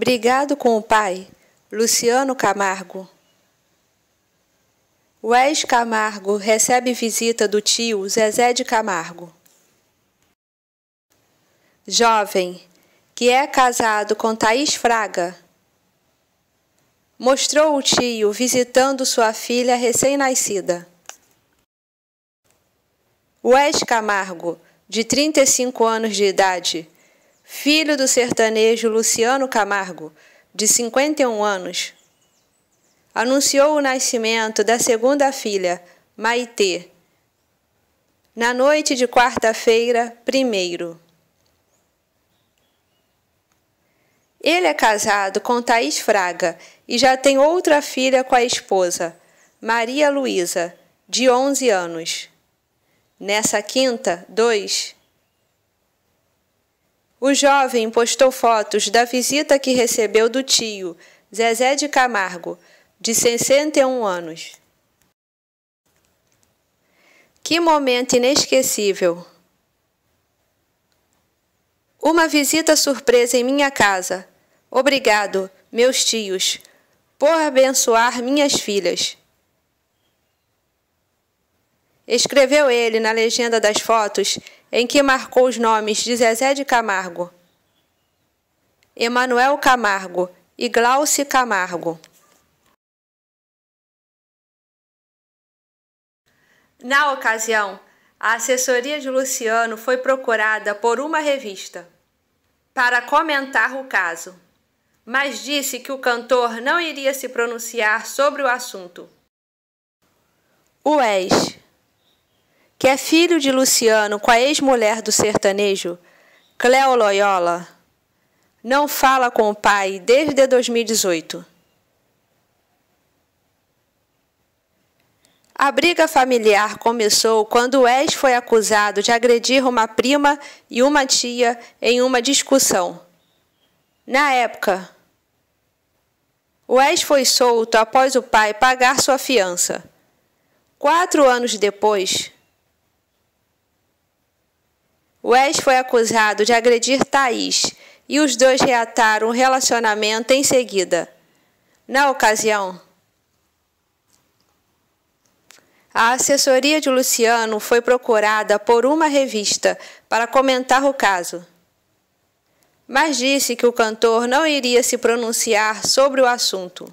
Brigado com o pai, Luciano Camargo. Wes Camargo recebe visita do tio Zezé de Camargo. Jovem, que é casado com Thaís Fraga. Mostrou o tio visitando sua filha recém-nascida. Wes Camargo, de 35 anos de idade, filho do sertanejo Luciano Camargo, de 51 anos, anunciou o nascimento da segunda filha, Maitê, na noite de quarta-feira, primeiro. Ele é casado com Thaís Fraga e já tem outra filha com a esposa, Maria Luísa, de 11 anos. Nessa quinta, dois o jovem postou fotos da visita que recebeu do tio, Zezé de Camargo, de 61 anos. Que momento inesquecível! Uma visita surpresa em minha casa. Obrigado, meus tios, por abençoar minhas filhas. Escreveu ele na legenda das fotos em que marcou os nomes de Zezé de Camargo, Emanuel Camargo e Glauce Camargo. Na ocasião, a assessoria de Luciano foi procurada por uma revista para comentar o caso, mas disse que o cantor não iria se pronunciar sobre o assunto. ex é filho de Luciano com a ex-mulher do sertanejo, Cleo Loyola, não fala com o pai desde 2018. A briga familiar começou quando Wes foi acusado de agredir uma prima e uma tia em uma discussão. Na época, Wes foi solto após o pai pagar sua fiança. Quatro anos depois, Wes foi acusado de agredir Thaís e os dois reataram o relacionamento em seguida. Na ocasião, a assessoria de Luciano foi procurada por uma revista para comentar o caso, mas disse que o cantor não iria se pronunciar sobre o assunto.